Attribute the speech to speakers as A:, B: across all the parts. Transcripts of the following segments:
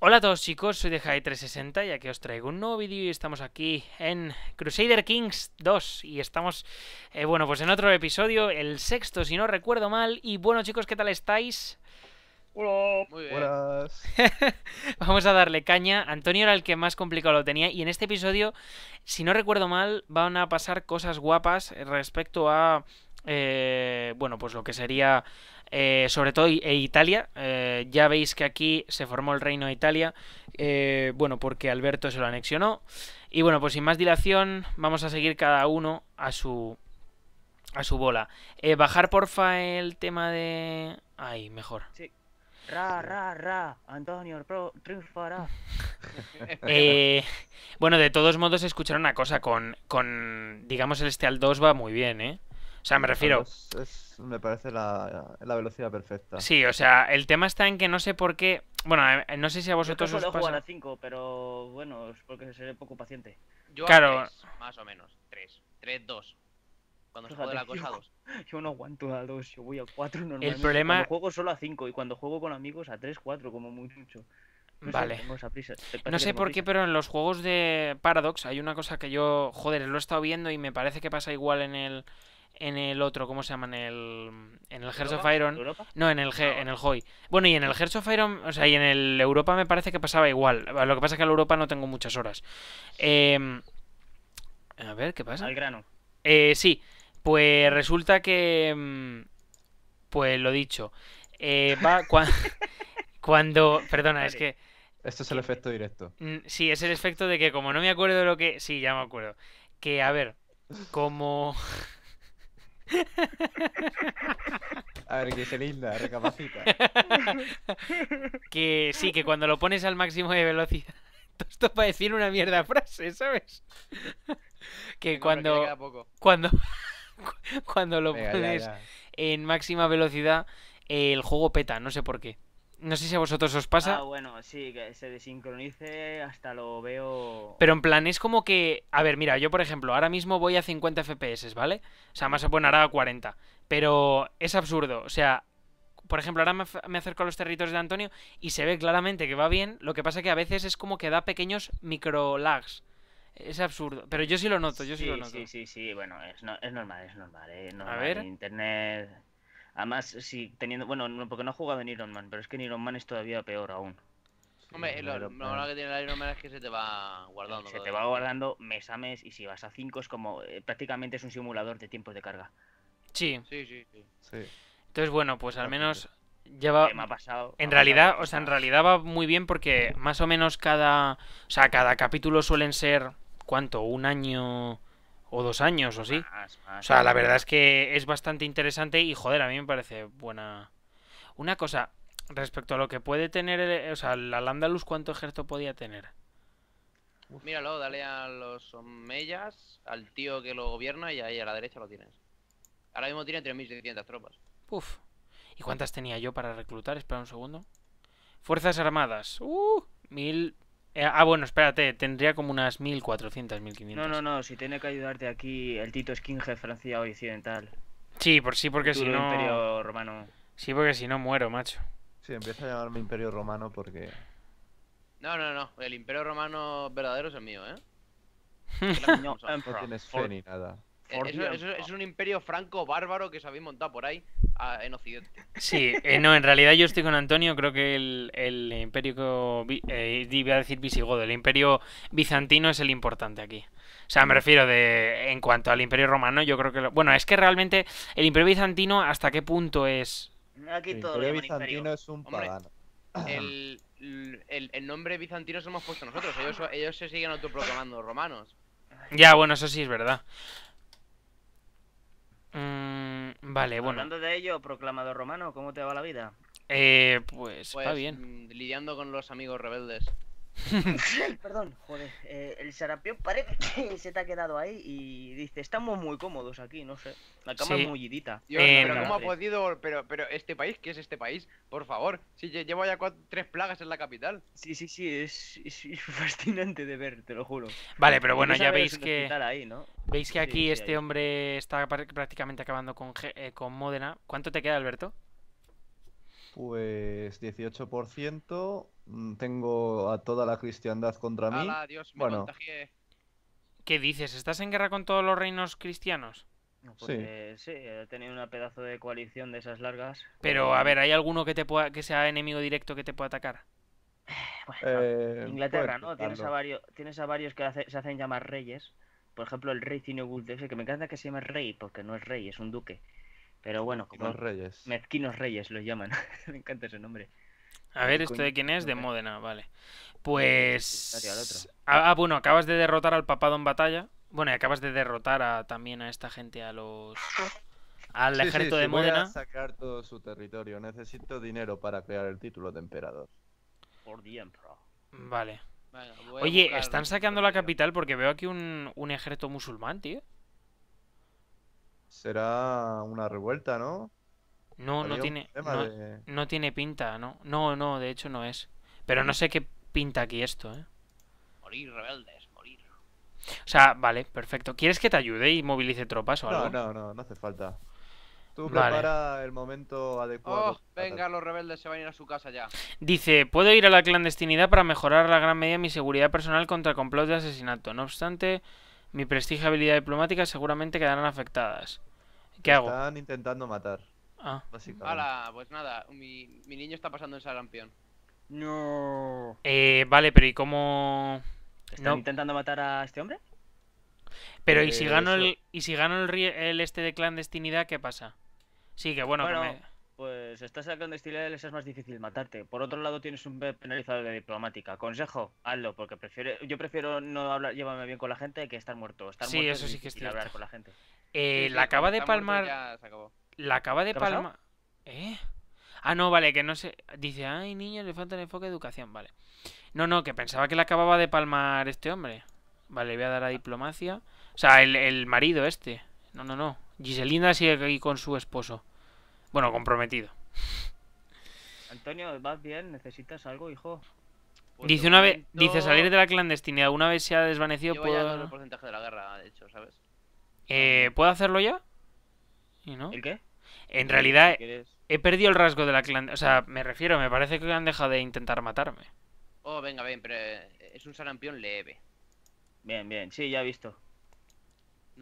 A: Hola a todos chicos, soy de 360 y aquí os traigo un nuevo vídeo y estamos aquí en Crusader Kings 2 y estamos, eh, bueno, pues en otro episodio, el sexto si no recuerdo mal y bueno chicos, ¿qué tal estáis? Hola, Muy Vamos a darle caña, Antonio era el que más complicado lo tenía y en este episodio, si no recuerdo mal, van a pasar cosas guapas respecto a eh, bueno, pues lo que sería eh, sobre todo e Italia. Eh, ya veis que aquí se formó el Reino de Italia, eh, bueno, porque Alberto se lo anexionó. Y bueno, pues sin más dilación, vamos a seguir cada uno a su a su bola. bajar porfa el tema de... Ay, mejor.
B: Ra, ra, ra, Antonio triunfará.
A: bueno, de todos modos, escuchar una cosa. Con, con digamos, el Steal 2 va muy bien, ¿eh? O sea, me refiero... me parece la, velocidad perfecta. Sí, o sea, el tema está en que no sé por qué... Bueno, eh, no sé si a vosotros os pasa... a
B: 5, pero bueno, es porque seré poco paciente. Yo claro. a
C: 3, más o menos. 3. 3, 2. Cuando se jode la cosa a 2.
B: Yo no
A: aguanto a 2, yo voy a 4 normalmente. El problema... Cuando
B: juego solo a 5 y cuando juego con amigos a 3, 4 como mucho. vale. No sé por qué,
A: pero en los juegos de Paradox hay una cosa que yo, joder, lo he estado viendo y me parece que pasa igual en el en el otro, ¿cómo se llama? En el, en el Hearts of Iron. No, en el, no. Ah, en el Hoy. Bueno, y en el Hearts of Iron, o sea, y en el Europa me parece que pasaba igual. Lo que pasa es que en Europa no tengo muchas horas. Em, a ver, ¿qué pasa? Al grano. Eh, sí, pues resulta que. Em, pues lo dicho. Eh, va cuando. Perdona, es que. Esto es el efecto directo. Mm, sí, es el efecto de que como no me acuerdo de lo que. Sí, ya me acuerdo. Que, a ver, como. A ver, que linda, recapacita. que sí, que cuando lo pones al máximo de velocidad. Esto para decir una mierda frase, ¿sabes? Que cuando. Cuando. cuando lo pones en máxima velocidad, el juego peta, no sé por qué. No sé si a vosotros os pasa. Ah,
B: bueno, sí, que se desincronice hasta lo veo. Pero en
A: plan, es como que. A ver, mira, yo por ejemplo, ahora mismo voy a 50 FPS, ¿vale? O sea, más se pone ahora a 40. Pero es absurdo. O sea, por ejemplo, ahora me, acerco a los territorios de Antonio y se ve claramente que va bien. Lo que pasa que a veces es como que da pequeños micro lags. Es absurdo. Pero yo sí lo noto, yo sí, lo noto. Sí,
B: sí, sí, bueno, es, normal, es normal. ¿eh? A ver. Internet. Además, si teniendo. Bueno, porque no he jugado en Iron Man, pero es que en Iron Man es todavía peor aún. Hombre, lo, malo que
C: tiene la Iron Man es que se te va guardando. Se te va
B: guardando mes a mes y si vas a cinco es como. Eh, prácticamente es un simulador de tiempos de carga.
A: Sí. Sí, sí, sí. Entonces, bueno, pues al menos.
B: lleva me ha pasado. En realidad, o
A: sea, en realidad va muy bien porque más o menos cada. O sea, cada capítulo suelen ser. ¿Cuánto? ¿Un año? o dos años o sí. o sea, la verdad es que es bastante interesante y joder, a mí me parece buena. Una cosa, respecto a lo que puede tener, o sea, la Landalus, ¿cuánto ejército podía tener?
C: Míralo, dale a los Omeyas, al tío que lo gobierna y ahí a la derecha lo tienes. Ahora mismo tiene 3.700 tropas.
A: Uf. ¿Y cuántas tenía yo para reclutar? Espera un segundo. Fuerzas Armadas. Uh, mil... Eh, ah, bueno, espérate, tendría como unas 1400, 1500. No, no,
B: no, si tiene que ayudarte aquí el Tito Skinge, Francia Occidental.
A: Sí, por sí, porque si no. Imperio Romano. Sí, porque si no muero, macho. Sí, empieza a llamarme Imperio Romano
D: porque.
C: No, no, no, el Imperio Romano verdadero es el mío, ¿eh?
A: no tienes fe ni nada
C: es, un imperio franco bárbaro que se habéis montado
A: por ahí en Occidente. Sí, eh, no, en realidad yo estoy con Antonio, creo que el, imperio, eh, iba a decir visigodo, el imperio bizantino es el importante aquí. O sea, me refiero de en cuanto al imperio romano, yo creo que... bueno, es que realmente el imperio bizantino hasta qué punto es...
D: el
C: imperio bizantino es un El, nombre bizantino se lo hemos puesto nosotros, ellos, ellos se siguen autoproclamando romanos.
A: Ya, bueno, eso sí es verdad. Mm, vale, bueno. Hablando
B: de ello, proclamado romano, ¿cómo te va la vida?
A: Eh, pues, está pues, bien.
B: Mm, lidiando con los amigos rebeldes. Perdón, joder, eh, el sarapión parece que se te ha quedado ahí y dice, estamos muy cómodos aquí, no sé. La cama es muy em, pero ¿cómo ha
C: podido? Pero, pero este país, ¿qué es este país? Por favor, si llevo ya tres plagas en la capital. Sí, sí, sí, es, fascinante
B: de ver, te lo juro.
A: Vale,
C: pero bueno, ya veis
A: que... Veis que aquí este hombre está prácticamente acabando con, eh, con Módena. ¿Cuánto te queda, Alberto?
D: Pues 18%. Mm, tengo a toda la cristiandad contra mí. bueno.
A: ¿Qué dices? ¿Estás en guerra con todos los reinos cristianos? sí. he tenido una pedazo
B: de coalición de esas largas. Pero, a ver,
A: ¿hay alguno que te pueda, que sea enemigo directo que te pueda atacar?
B: Eh, eh, Inglaterra, ¿no? Tienes a, varios, tienes a varios que se hacen llamar reyes. Por ejemplo, el rey Cineguld, que me encanta que se llame rey, porque no es rey, es un duque. Pero
A: bueno, como... Los reyes. Mezquinos reyes los llaman. Me encanta ese nombre. A ver, ¿esto de quién es? De Módena, vale. Eh, pues... Ah, ah, bueno, acabas de derrotar al papado en batalla. Bueno, y acabas de derrotar también a esta gente, a los... Al ejército de Módena. Voy
D: sacar todo su territorio. Necesito dinero para crear el título de emperador.
A: Por Vale. Oye, están sacando la capital porque veo aquí un, un ejército musulmán, tío
D: será una revuelta,
A: ¿no? No, no tiene, no, tiene pinta, ¿no? No, no, de hecho no es. Pero no sé qué pinta aquí esto, ¿eh?
D: Morir rebeldes, morir.
A: O sea, vale, perfecto. ¿Quieres que te ayude y movilice tropas o algo? No, no, no no hace falta. Tú prepara
D: el momento adecuado. Oh, venga, los rebeldes se van a ir a su casa ya.
A: Dice, puedo ir a la clandestinidad para mejorar la gran medida mi seguridad personal contra complot de asesinato. No obstante, mi prestigio y habilidad diplomática seguramente quedarán afectadas. ¿Qué hago? Están intentando matar. Ah. Básicamente.
C: pues nada, mi, niño está pasando en sarampión.
A: No. Eh, vale, pero ¿y cómo...? ¿Están intentando matar a este hombre? Pero ¿y si eh, gano el, y si gano el, este de clandestinidad, qué pasa? Sí, que bueno, bueno que me
B: pues estás sacando estilales es más difícil matarte. Por otro lado, tienes un penalizador de diplomática. Consejo, hazlo, porque prefiero, yo prefiero no hablar, llévame bien con la gente que estar
A: muerto. sí, eso sí que es con la gente. Eh, la acaba de palmar. La acaba de palmar. Ah, no, vale, que no sé. Dice, ay, niños, le falta el enfoque de educación, vale. No, no, que pensaba que la acababa de palmar este hombre. Vale, voy a dar a diplomacia. O sea, el, el marido este. No, no, no. Giselina sigue aquí con su esposo. Bueno, comprometido.
B: Antonio, ¿vas bien? ¿Necesitas algo, hijo?
A: Pues dice una vez, dice salir de la clandestinidad. Una vez se ha desvanecido, puedo. porcentaje
C: de la guerra, de hecho, ¿sabes?
A: Eh, ¿Puedo hacerlo ya? ¿Y ¿El qué? En realidad he, perdido el rasgo de la clandestinidad. O sea, me refiero, me parece que han dejado de intentar matarme.
C: Oh, venga, bien, pero eh, es un sarampión leve. Bien, bien, sí, ya he visto.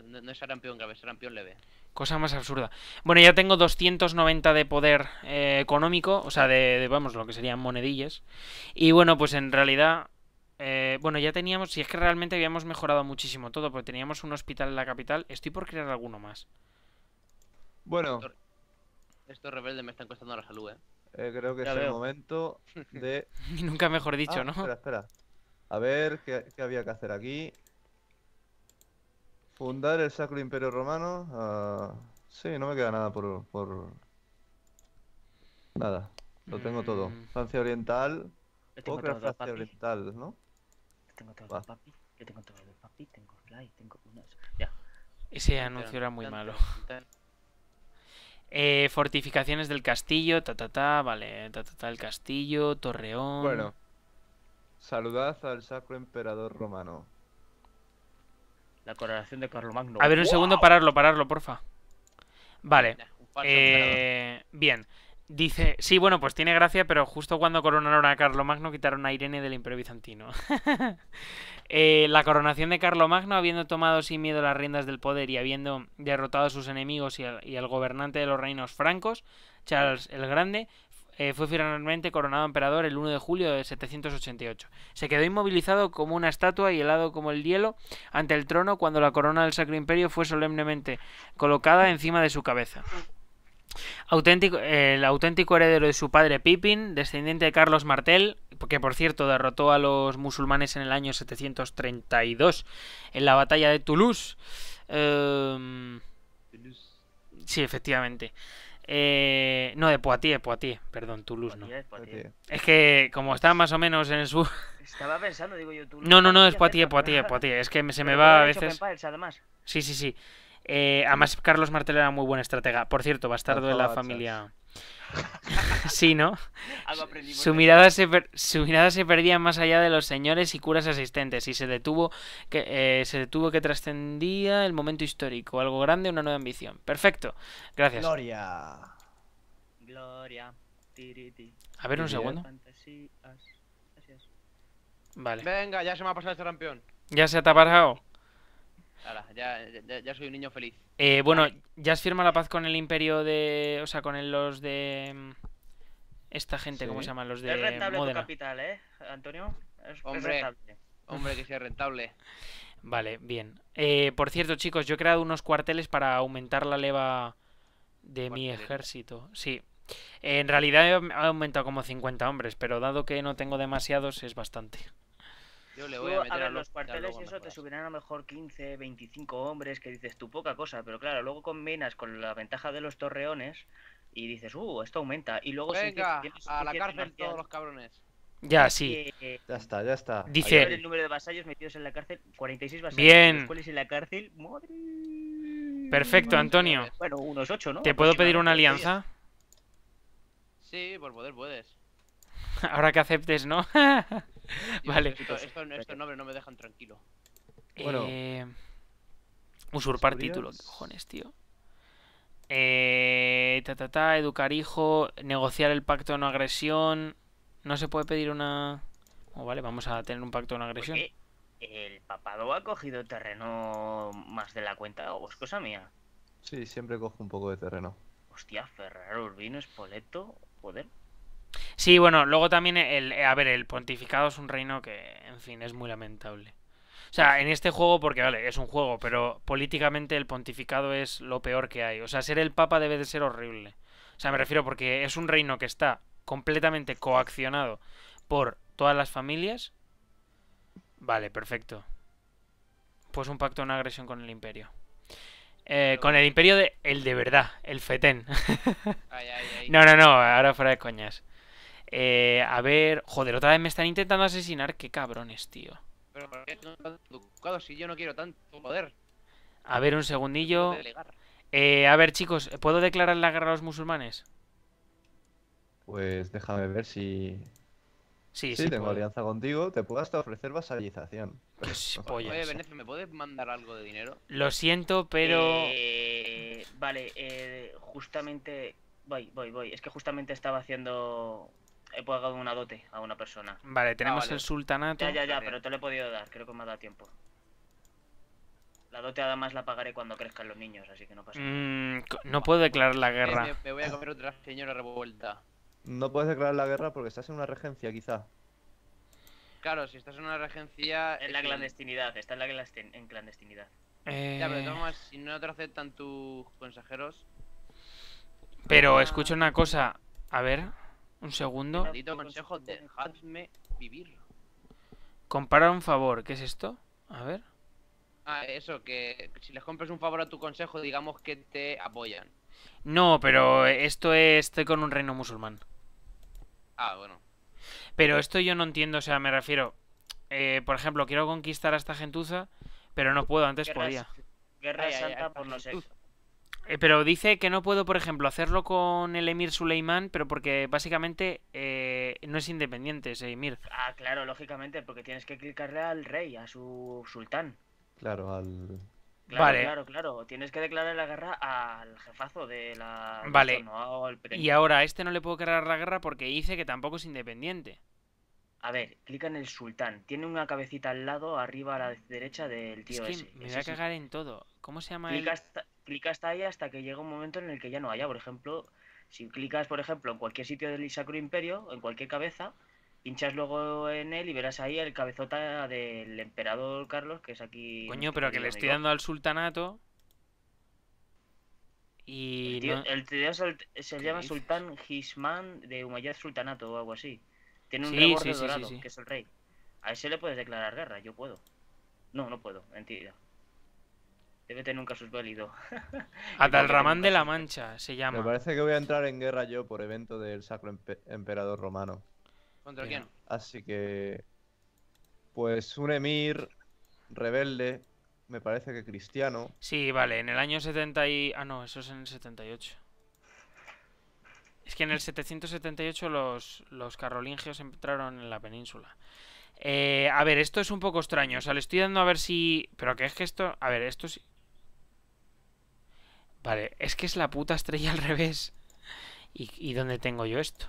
C: No, no es sarampión grave, es sarampión leve.
A: Cosa más absurda. Bueno, ya tengo 290 de poder eh, económico, o sea, de, vamos, lo que serían monedillas. Y bueno, pues en realidad... Eh, bueno, ya teníamos, si es que realmente habíamos mejorado muchísimo todo, porque teníamos un hospital en la capital. Estoy por crear alguno más. Bueno.
C: Estos, rebeldes me están costando la salud, ¿eh?
A: eh creo que es el momento de... Nunca mejor dicho, ah, ¿no? Espera,
D: espera. A ver, ¿qué había que hacer aquí? Fundar el Sacro Imperio Romano. Ah, sí, no me queda nada por. Nada.
A: Lo tengo todo. Mm.
D: Francia Oriental. Yo Francia Oriental, ¿no?
B: tengo todo, papi. tengo fly, tengo Ya. Ese anuncio era muy malo.
A: Eh, fortificaciones del castillo, ta ta ta, vale, ta ta el castillo, Torreón. Bueno, saludad al sacro emperador romano.
B: La coronación de magno A ver, un segundo,
A: pararlo, pararlo, porfa. Vale. Eh, bien. Dice, sí, bueno, pues tiene gracia, pero justo cuando coronaron a Magno, quitaron a Irene del Imperio Bizantino. Eh, la coronación de Magno, habiendo tomado sin miedo las riendas del poder y habiendo derrotado a sus enemigos y al gobernante de los reinos francos, Charles el Grande, eh, fue finalmente coronado emperador el 1 de julio de 788. Se quedó inmovilizado como una estatua y helado como el hielo ante el trono cuando la corona del Sacro Imperio fue solemnemente colocada encima de su cabeza. Auténtico, el auténtico heredero de su padre Pipin, descendiente de Carlos Martel, que por cierto derrotó a los musulmanes en el año 732 en la batalla de Toulouse. Em, sí, efectivamente. Eh, no, de Poitiers, Poitiers, perdón, Toulouse no. Es que como está más o menos en el sur. Estaba pensando, digo yo, Toulouse. No, no, no, es Poitiers, Poitiers, Poitiers. Es que se me va a veces. Sí, sí, sí. Eh, además, Carlos Martel era muy buen estratega. Por cierto, bastardo de la familia. sí, ¿no? su, mirada se su mirada se perdía más allá de los señores y curas asistentes y se detuvo que, eh, se detuvo que trascendía el momento histórico, algo grande, una nueva ambición. Perfecto, gracias. Gloria.
B: Gloria. A ver un segundo.
A: Vale.
C: Venga, ya se me ha pasado este campeón.
A: Ya se ha tapado.
C: Ya, ya, soy un niño feliz.
A: Eh, bueno, ya has firmado la paz con el imperio de. O sea, con los de. Mm, esta gente, ¿cómo se llaman los de Es rentable tu capital, ¿eh, Antonio? Es, hombre, rentable. Hombre, que sea rentable. Vale, bien. Eh, por cierto, chicos, yo he creado unos cuarteles para aumentar la leva de mi ejército. Sí. en realidad he aumentado como 50 hombres, pero dado que no tengo demasiados, es bastante.
B: Yo le voy a meter a, los, cuarteles eso te subirán a mejor 15, 25 hombres, que dices tú poca cosa, pero claro, luego combinas con la ventaja de los torreones y dices, uh, esto aumenta. Y luego Venga, a la cárcel todos los cabrones. Ya, sí.
D: ya está, ya está. Dice. El
B: número de vasallos metidos en la cárcel, 46 vasallos. Bien. en la cárcel?
A: Perfecto, Antonio.
B: Bueno, unos 8, ¿no?
A: ¿Te puedo pedir una alianza?
C: Sí, por poder puedes.
A: Ahora que aceptes, ¿no? vale. Esto, esto,
C: estos nombres no me dejan tranquilo.
A: Bueno. Eh, usurpar títulos, cojones, tío. Eh, ta, ta, ta, educar hijo, negociar el pacto de no agresión. No se puede pedir una... Oh, vale, vamos a tener un pacto de no agresión.
B: ¿El papado ha cogido terreno más de la cuenta o es cosa mía?
A: Sí, siempre cojo un poco de terreno.
B: Hostia, Ferraro, Urbino, Espoleto, poder!
A: Sí, bueno, luego también el... A ver, el pontificado es un reino que, en fin, es muy lamentable. O sea, en este juego, porque vale, es un juego, pero políticamente el pontificado es lo peor que hay. O sea, ser el papa debe de ser horrible. O sea, me refiero porque es un reino que está completamente coaccionado por todas las familias. Vale, perfecto. Pues un pacto, una agresión con el imperio. Eh, con el imperio de... El de verdad, el fetén. No, no, no, ahora fuera de coñas. Eh, a ver, joder, otra vez me están intentando asesinar. Qué cabrones, tío.
C: Pero ¿por qué no si yo no quiero tanto
A: poder? A ver, un segundillo. Eh, a ver, chicos, ¿puedo declarar la guerra a los musulmanes?
D: Pues déjame ver si.
A: Sí, sí. tengo alianza
D: contigo, te puedo hasta ofrecer vasallización. Pues,
A: pues ¿me puedes mandar
C: algo
B: de dinero?
A: Lo siento, pero.
B: Eh, vale, eh, justamente. Voy, voy, voy. Es que justamente estaba haciendo he pagado una dote a una persona. Vale, tenemos ah, el sultanato. Ya, ya, ya, pero te lo he podido dar, creo que me ha dado tiempo. La dote además la pagaré cuando crezcan los niños, así que no pasa
A: nada. Mm, no puedo declarar la guerra.
B: Me voy a comer otra señora revuelta.
D: No puedes declarar la guerra porque estás en una regencia, quizá.
C: Claro, si estás en una regencia... En la clandestinidad, está en la clandestin en clandestinidad. Eh, ya, pero Tomás, si no te aceptan tus consejeros...
A: Pero, escucha una cosa, a ver... Un segundo.
C: Maldito consejo, dejadme vivir.
A: Comparar un favor, ¿qué es esto? A ver.
C: Ah, eso, que si les compras un favor a tu consejo, digamos que te apoyan.
A: No, pero esto es, estoy con un reino musulmán. Ah, bueno. Pero esto yo no entiendo, o sea, me refiero... Eh, por ejemplo, quiero conquistar a esta gentuza, pero no puedo, antes podía.
B: Guerra santa por los sexos.
A: Eh, pero dice que no puedo, por ejemplo, hacerlo con el Emir Suleiman, pero porque básicamente eh, no es independiente ese Emir.
B: Ah, claro, lógicamente, porque tienes que clicarle al rey, a su sultán.
D: Claro, al...
A: Claro, vale. claro,
B: claro. Tienes que declarar la guerra al jefazo de la... Vale. y ahora, a
A: este no le puedo declarar la guerra porque dice que tampoco es independiente. A ver,
B: clica en el sultán. Tiene una cabecita al lado, arriba a la derecha del tío ese. Me voy a cagar
A: en todo. ¿Cómo se llama
B: clicas hasta ahí hasta que llega un momento en el que ya no haya. Por ejemplo, si clicas, por ejemplo, en cualquier sitio del Sacro Imperio, en cualquier cabeza, pinchas luego en él y verás ahí el cabezota del emperador Carlos, que es aquí. Coño, pero que le estoy dando
A: al sultanato. Y. El
B: tío, se llama Sultán Gisman de Humayad Sultanato o algo así. Tiene un sí, dorado, que es el rey. A ese le puedes declarar guerra, yo puedo. No, no puedo, mentira tener un caso válido.
A: Hasta Ramán de la Mancha se llama. Me parece que
D: voy a entrar en guerra yo por evento del Sacro Emperador Romano. ¿Contra quién? Así que. Pues un emir rebelde, me parece que cristiano.
A: Sí, vale, en el año 70 y. Ah, no, eso es en el 78. Es que en el 778 los, los carolingios entraron en la península. Eh, a ver, esto es un poco extraño. O sea, le estoy dando a ver si. Pero que es que esto. A ver, esto sí. Vale, es que es la puta estrella al revés. ¿Y, dónde tengo yo esto?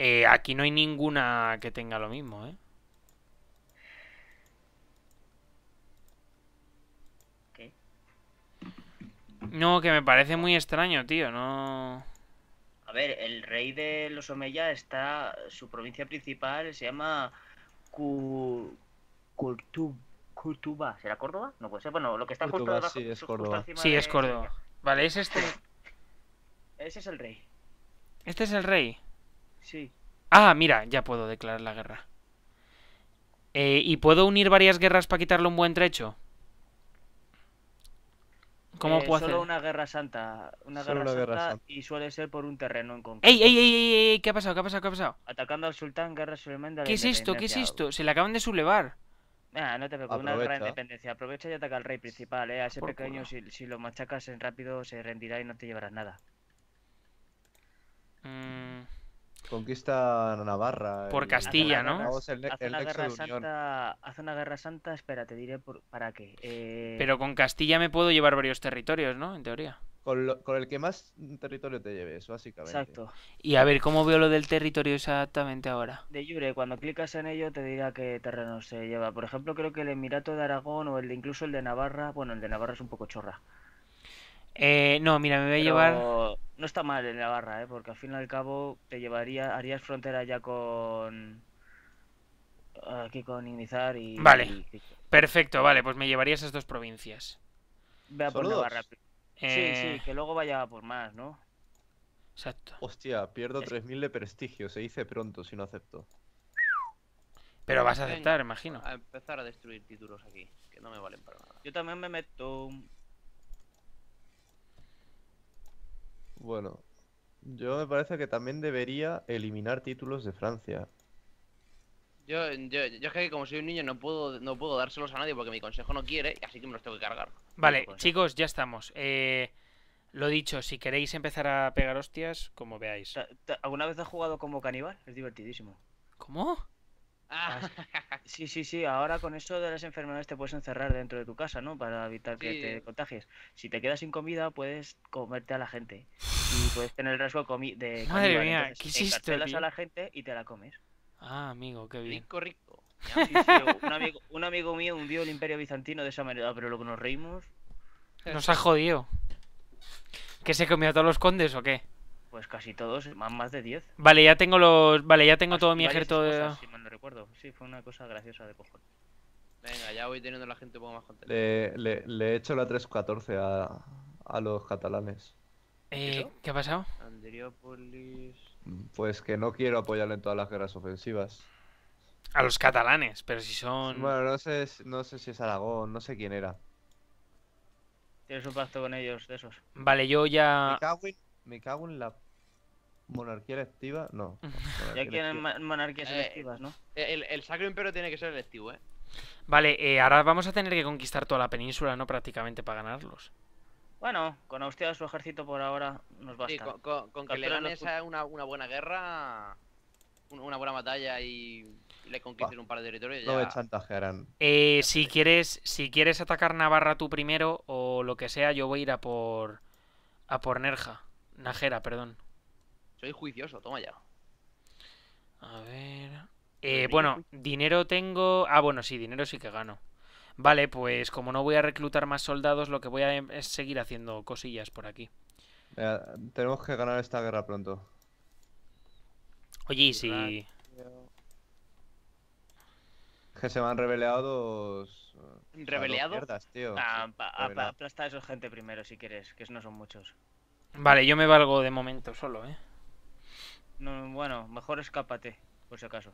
A: Eh, aquí no hay ninguna que tenga lo mismo, ¿eh? No, que me parece muy extraño, tío, no...
B: A ver, el rey de los Omeya está... Su provincia principal se llama... Kurtub. Jutuba, ¿Será Córdoba? No puede ser. Bueno, lo que está justo Sí, es Córdoba. Sí, es
A: Córdoba. Vale, es este. Ese es el rey. ¿Este es el rey? Sí. Ah, mira, ya puedo declarar la guerra. Eh, ¿Y puedo unir varias guerras para quitarle un buen trecho? ¿Cómo puedo eh, puedo solo
B: una guerra santa. Una, guerra, santa y suele ser por un terreno en concreto. ¡Ey, ey, ey,
A: ey! qué ha pasado? ¿Qué ha pasado? ¿Qué ha pasado?
B: Atacando al sultán, guerra solemne ¿Qué es esto? ¿Qué es esto?
A: Se le acaban de sublevar
B: no te preocupes, una gran independencia Aprovecha y ataca al rey principal, ¿eh? A ese pequeño, si, lo machacas en rápido, se rendirá y no te llevarás nada.
A: Mm. Conquista Navarra. Por Castilla, ¿no? Haz una,
B: guerra santa, espera, te diré para qué.
A: Eh. Pero con Castilla me puedo llevar varios territorios, ¿no? En teoría con, el que más territorio te lleves, básicamente. Exacto. Y a ver, ¿cómo veo lo del territorio exactamente ahora?
B: De yure cuando clicas en ello te dirá qué terreno se lleva. Por ejemplo, creo que el Emirato de Aragón o el de, incluso el de Navarra, bueno, el de Navarra es un poco chorra.
A: Eh, no, mira, me voy a llevar...
B: No está mal el de Navarra, ¿eh? porque al fin y al cabo te llevaría, harías frontera ya con... Aquí con Inizar
A: y... Vale. Perfecto, vale, pues me llevaría esas dos provincias. Vea por Navarra. Sí, eh, sí,
B: que luego vaya por más, ¿no?
A: Exacto.
D: Hostia, pierdo 3.000 de prestigio, se dice pronto si no acepto.
A: Pero vas a aceptar, imagino.
C: A empezar a destruir títulos aquí, que no me valen para nada. Yo también me meto...
D: Bueno, yo me parece que también debería eliminar títulos de Francia.
C: Yo, yo, yo que como soy un niño no puedo, no puedo dárselos a nadie porque mi consejo no quiere, así que me los tengo que cargar. Vale, pues,
A: chicos, ya estamos. Eh, lo dicho, si queréis empezar a pegar hostias, como veáis. ¿Alguna vez has jugado como caníbal? Es divertidísimo. ¿Cómo? Ah. Ah, sí, sí,
B: sí. Ahora con eso de las enfermedades te puedes encerrar dentro de tu casa, ¿no? Para evitar que te contagies. Si te quedas sin comida, puedes comerte a la gente. Y puedes tener el riesgo de Madre mía, ¿qué hiciste, a la gente y te la comes. Ah, amigo, qué bien. Rico, rico. un, amigo, mío hundió el imperio bizantino de esa manera, pero lo que nos reímos. Nos ha
A: jodido. ¿Que se comió a todos los condes o qué?
B: Pues casi todos, más, de 10. Vale,
A: ya tengo los. Vale, ya tengo todo mi ejército de.
B: si mal no recuerdo. Sí, fue una cosa graciosa de cojones.
C: Venga, ya voy teniendo la gente un poco más
D: contenta. Le, he hecho la 314 a, a los catalanes.
A: Eh, ¿Qué ha pasado? Andriópolis.
D: Pues que no quiero apoyarle en todas las guerras ofensivas.
A: A los catalanes, pero si
D: son. Bueno, no sé, si es Aragón, no sé quién era.
A: Tienes un pacto
B: con ellos, de esos.
D: Vale, yo ya.
B: Me cago en, la
D: monarquía
A: electiva. No. ya quieren
C: monarquías eh, electivas, ¿no? El, el, Sacro Imperio tiene que ser electivo, ¿eh?
A: Vale, eh, ahora vamos a tener que conquistar toda la península, ¿no? Prácticamente para ganarlos.
B: Bueno, con Austria su ejército por ahora nos basta. con, con, que le ganes una, buena
C: guerra, una buena batalla y le conquisten un par de territorios. Ya... No me
A: chantajearán. Eh, si, quieres, si quieres atacar Navarra tú primero o lo que sea, yo voy a ir a por, a por Nerja. Najera, perdón.
C: Soy juicioso, toma
A: ya. A ver. Eh, bueno, dinero tengo. Ah, bueno, sí, dinero sí que gano. Vale, pues como no voy a reclutar más soldados, lo que voy a em, es seguir haciendo cosillas por aquí.
D: Eh, tenemos que ganar esta guerra pronto. Oye, si... Sí. Que se van
A: rebeleados... ¿Rebeleados? dos... tío.
B: aplasta a esa gente primero si quieres, que no son muchos.
A: Vale, yo me valgo de momento solo, ¿eh?
B: bueno, mejor escápate, por si acaso.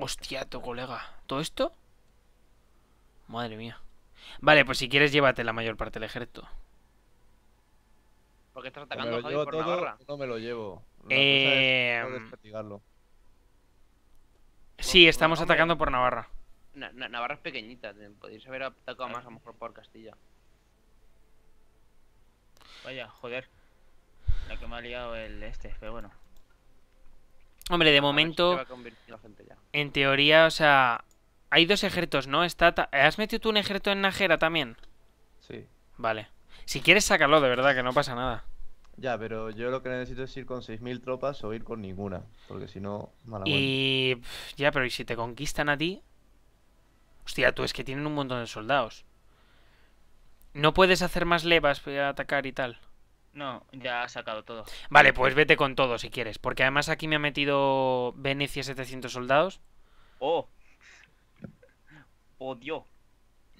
B: Hostia, tu colega.
A: ¿Todo esto? Madre mía. Vale, pues si quieres llévate la mayor parte del ejército.
D: Porque estás pues atacando a por Navarra? No me lo llevo.
A: eh... sí, pues, estamos atacando por Navarra.
C: Navarra es pequeñita, Podrías haber atacado más a lo mejor por Castilla.
B: Vaya, joder. La que me ha liado el este, pero bueno.
A: Hombre, de momento, en teoría, o sea, hay dos ejércitos, ¿no? Está ¿Has metido tú un ejército en Najera también? Sí. Vale. Si quieres, sácalo, de verdad, que no pasa nada.
D: Ya, pero yo lo que necesito es ir con 6.000 tropas o ir con ninguna, porque si no, mala
A: Y... Ya, pero ¿y si te conquistan a ti? Hostia, tú es que tienen un montón de soldados. No puedes hacer más levas para eh, atacar y tal.
B: No, ya ha sacado todo. Vale, pues
A: vete con todo si quieres, porque además aquí me ha metido Venecia 700 soldados.
B: Oh. Odio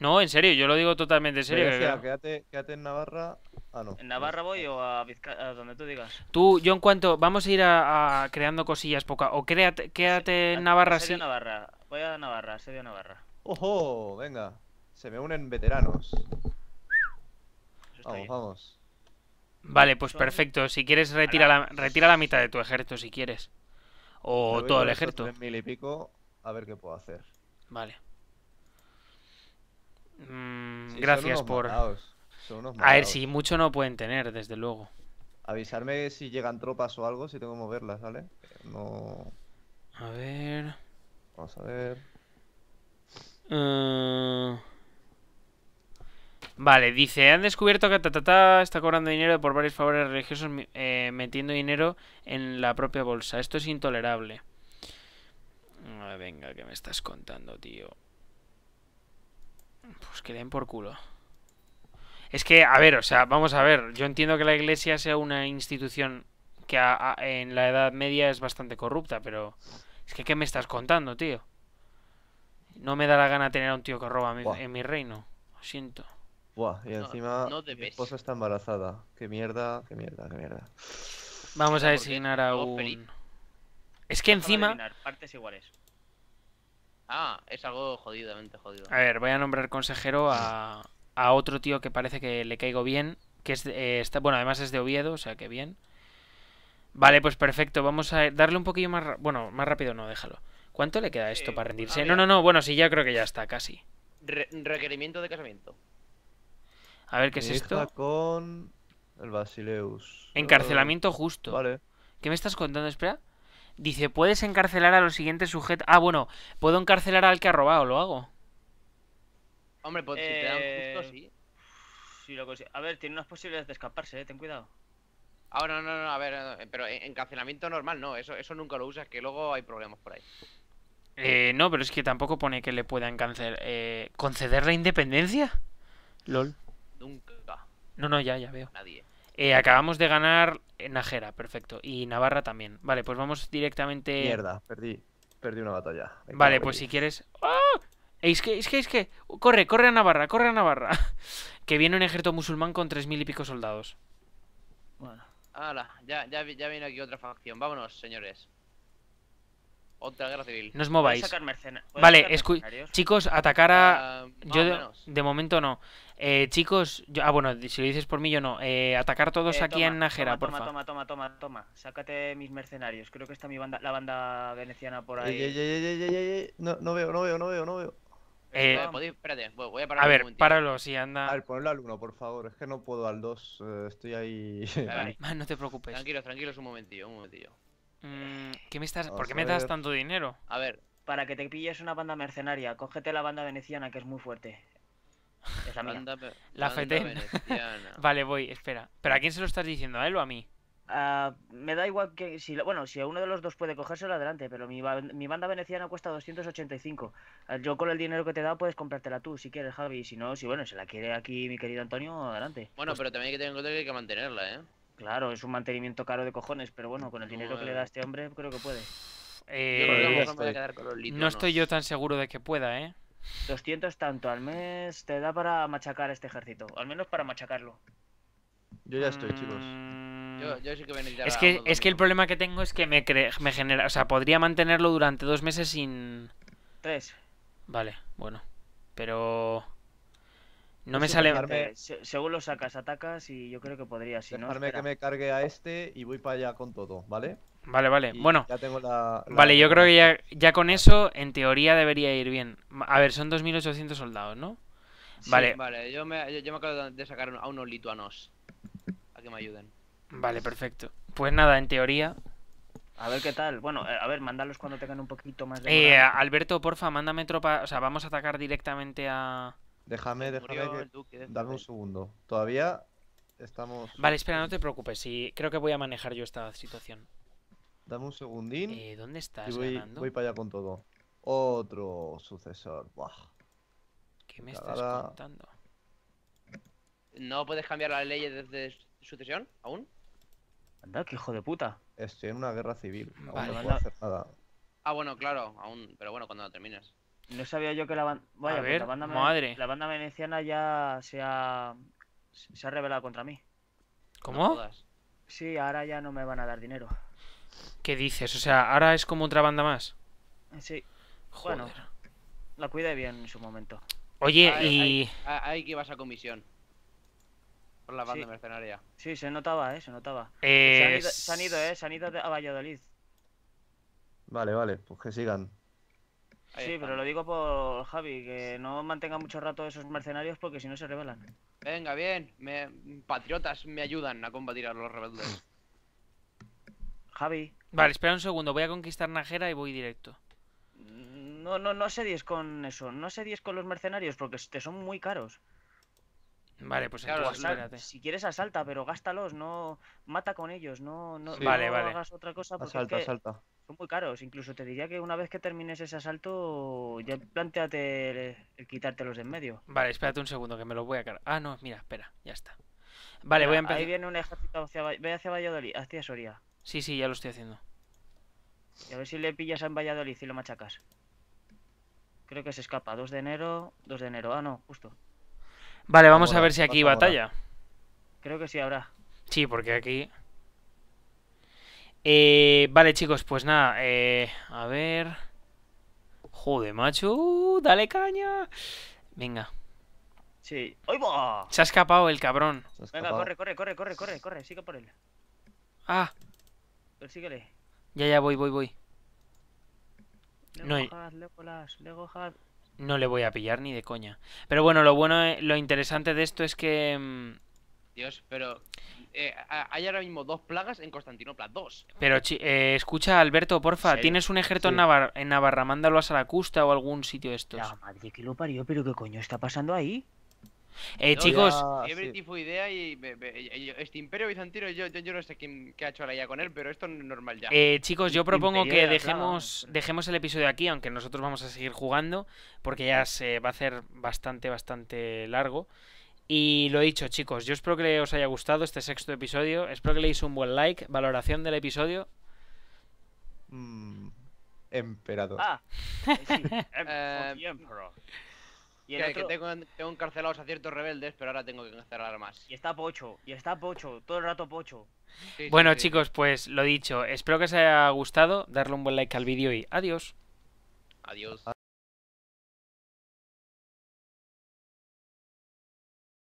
A: No, en serio, yo lo digo totalmente en serio.
B: quédate, en Navarra. Ah, no. ¿En Navarra voy o a, donde tú digas?
A: Tú, yo en cuanto. Vamos a ir a, creando cosillas poca. O quédate en Navarra, sí.
B: Voy a Navarra, serio Navarra.
A: ¡Ojo! Venga.
B: Se me unen veteranos.
D: Vamos, vamos.
A: Vale, pues perfecto. Si quieres, retira la, retira la mitad de tu ejército si quieres. O todo el ejército.
D: Mil y pico, a ver qué puedo hacer.
A: Vale. Mm, gracias por. a ver, si mucho no pueden tener,
D: desde luego. Avisarme si llegan tropas o algo, si tengo
A: que moverlas, ¿vale? No. A ver. Vamos a ver. Eh, vale, dice, han descubierto que Tatata está cobrando dinero por varios favores religiosos eh, metiendo dinero en la propia bolsa. Esto es intolerable. Venga, ¿qué me estás contando, tío? Pues que den por culo. Es que, a ver, o sea, vamos a ver. Yo entiendo que la iglesia sea una institución que en la Edad Media es bastante corrupta, pero... Es que, ¿qué me estás contando, tío? No me da la gana tener a un tío que roba en mi reino. Lo siento.
D: Buah, y encima mi esposa está embarazada. Qué mierda, qué mierda, qué mierda. Vamos
A: a designar a un... Es que encima...
B: iguales. Ah,
C: es algo jodidamente jodido. A
A: ver, voy a nombrar consejero a, a otro tío que parece que le caigo bien. Que es, eh, está, bueno, además es de Oviedo, o sea que bien. Vale, pues perfecto. Vamos a darle un poquillo más. Bueno, más rápido no, déjalo. ¿Cuánto le queda esto para rendirse? no, no, no. Bueno, sí, ya creo que ya está, casi.
C: requerimiento de casamiento.
A: A ver, ¿qué es esto? con el Basileus. Encarcelamiento justo. Vale. ¿Qué me estás contando? Espera. Dice, ¿puedes encarcelar a los siguientes sujetos? Ah, bueno, puedo encarcelar al que ha robado, lo hago.
B: Hombre, pues si te dan justo, eh, sí. a ver, tiene unas posibilidades de escaparse, ¿eh? ten cuidado. Ahora, ah, no, no, no, a ver, pero encarcelamiento
C: normal no, eso, eso nunca lo usas, que luego hay problemas por ahí. Eh,
A: no, pero es que tampoco pone que le puedan cancelar. Eh, ¿Conceder la independencia? LOL. Nunca. No, no, ya, ya veo. Nadie. Eh, acabamos de ganar eh, Najera, perfecto. Y Navarra también. Vale, pues vamos directamente. Mierda, perdí. Perdí una batalla. vale, pues si quieres. ¡Ah! Eh, es que, es que, es que. Corre, corre a Navarra, corre a Navarra. que viene un ejército musulmán con tres mil y pico soldados. Bueno.
C: ya, ya viene aquí otra facción. Vámonos, señores. Otra guerra civil. No os mováis. Sacar vale,
A: chicos, atacar a... Ah, yo de... momento no. Eh, chicos, yo... ah, bueno, si lo dices por mí, yo no. Eh, atacar todos eh, aquí en Najera, por Toma,
B: toma, toma, toma. Sácate mis mercenarios. Creo que está mi banda, la banda veneciana por ahí.
A: no, veo, no veo,
D: no veo, no veo. Eh,
B: eh espérate, voy a parar. A ver, páralo, si anda. A ver, ponlo al uno, por favor.
D: Es que no puedo al dos eh, estoy ahí. no te preocupes.
C: Tranquilos, tranquilos, un momentillo, un momentillo.
A: Mm, ¿qué me estás, ¿Por qué me das
B: tanto dinero? A ver, para que te pilles una banda mercenaria, cógete la banda veneciana que es muy fuerte. Es la mía. Banda, la
A: vale, voy, espera. ¿Pero a quién se lo estás diciendo? ¿A él o a mí?
B: Ah, me da igual que si bueno si a uno de los dos puede cogérselo adelante pero mi, banda veneciana cuesta 285 ah, yo con el dinero que te he dado puedes comprártela tú si quieres Javi si no si bueno se la quiere aquí mi querido Antonio adelante bueno
C: pero también hay que tener en cuenta que hay que mantenerla eh
B: Claro, es un mantenimiento caro de cojones, pero bueno, con el dinero que le eh. da a este hombre, creo que puede. Eh, no estoy
A: yo tan seguro de que pueda, ¿eh?
B: 200 tanto al mes te da para machacar este ejército, al menos para machacarlo.
A: Yo ya estoy, chicos. Mm.
B: Yo, sí que es que, es
A: que el problema que tengo es que me, me genera. O sea, podría mantenerlo durante dos meses sin. Tres. Vale, bueno.
B: Pero.
A: No me sale. Eh,
B: según lo sacas, atacas y yo creo que podría. Si dejarme no, que me
D: cargue a este y voy para allá con todo, ¿vale?
A: Vale, vale. bueno. Ya tengo la, Vale, yo creo que ya, con eso, en teoría, debería ir bien. A ver, son 2.800 soldados, ¿no? vale.
C: Vale, yo me, acabo de sacar a
B: unos lituanos. A que me ayuden. Vale, perfecto.
A: Pues nada, en teoría.
B: A ver qué tal. Bueno, eh, a ver, mándalos cuando tengan un poquito más de. Eh,
A: Alberto, porfa, mándame tropa. O sea, vamos a atacar directamente a. Déjame, déjame
B: que...
D: Dame un segundo. Todavía estamos...
A: Vale, espera, no te preocupes. creo que voy a manejar yo esta situación.
D: Dame un segundín. Eh, ¿Dónde estás, voy, voy para allá con todo. Otro sucesor. ¿Qué me estás contando?
C: ¿No puedes cambiar la ley desde sucesión aún?
D: Anda, qué hijo de puta. Estoy en una
B: guerra civil. Mm, no puedo hacer nada.
C: Ah, bueno, claro, aún. Pero bueno, cuando la termines.
B: No sabía yo que la, banda... Vaya, pues la banda. Madre. La banda veneciana ya se ha. Se ha revelado contra mí. ¿Cómo? sí, ahora ya no me van a dar dinero.
A: ¿Qué dices? O sea, ahora es como otra banda más.
B: Sí. Bueno, la cuide bien en su momento.
A: Oye, y.
C: Hay, que vas a comisión.
B: Por la banda mercenaria. Sí, se notaba, eh, se notaba. Eh, han han ido, eh, se han ido a Valladolid.
D: Vale, vale, pues que sigan
B: sí, pero lo digo por Javi, que no mantenga mucho rato esos mercenarios porque si no se rebelan. Venga, bien,
C: me... patriotas me ayudan a combatir a los rebeldes.
A: Javi. Vale, espera un segundo, voy a conquistar Najera y voy directo. No, no, no se con eso,
B: no se con los mercenarios porque te son muy caros.
A: Vale, pues espérate.
B: Si quieres asalta, pero gástalos, no mata con ellos, no, vale, hagas otra cosa porque asalta, son muy caros, incluso te diría que una vez que termines ese asalto, ya
A: planteate el, quitártelos de en medio. Vale, espérate un segundo que me los voy a cargar. Ah, no, mira, espera, ya está. Vale, voy a empezar. Ahí
B: viene un ejército hacia, hacia Valladolid, hacia Soria.
A: Sí, sí, ya lo estoy
B: haciendo. a ver si le pillas a en Valladolid y lo machacas. Creo que se escapa. 2 de enero, 2 de enero. Ah, no, justo.
A: Vale, vamos a ver si aquí batalla.
B: Creo que sí habrá.
A: Sí, porque aquí... Eh, vale, chicos, pues nada. Eh, a ver. Joder, macho. Uh, dale caña. Venga. Sí. Se ha escapado el cabrón. Venga, corre,
B: corre, corre, corre, corre, corre. Sigue por él.
A: Ah. Ya, ya, voy, voy, voy. no le voy a pillar ni de coña. Pero bueno, lo bueno, eh, lo interesante de esto es que mm,
C: Dios, pero eh, hay ahora mismo dos plagas en Constantinopla, dos.
A: Pero eh, escucha, Alberto, porfa, ¿tienes un ejército en, Navarra? Mándalo a Saracusta o algún sitio de estos. La madre que lo parió, pero ¿qué coño está pasando ahí? Eh, chicos.
C: este imperio bizantino, yo, yo, no sé quién, qué ha hecho la ya con él, pero esto no es normal ya.
A: Eh, chicos, yo propongo que dejemos, dejemos el episodio aquí, aunque nosotros vamos a seguir jugando, porque ya se va a hacer bastante, bastante largo. Y lo dicho, chicos, yo espero que os haya gustado este sexto episodio. Espero que le un buen like, valoración del episodio.
D: Mm, emperador.
C: Ah, eh, em, eh, Y que, tengo, encarcelados a ciertos rebeldes, pero ahora tengo que encarcelar más.
B: Y está pocho, y está pocho, todo el rato pocho. bueno, chicos,
A: pues lo dicho, espero que os haya gustado. Darle un buen like al vídeo y adiós.
B: Adiós.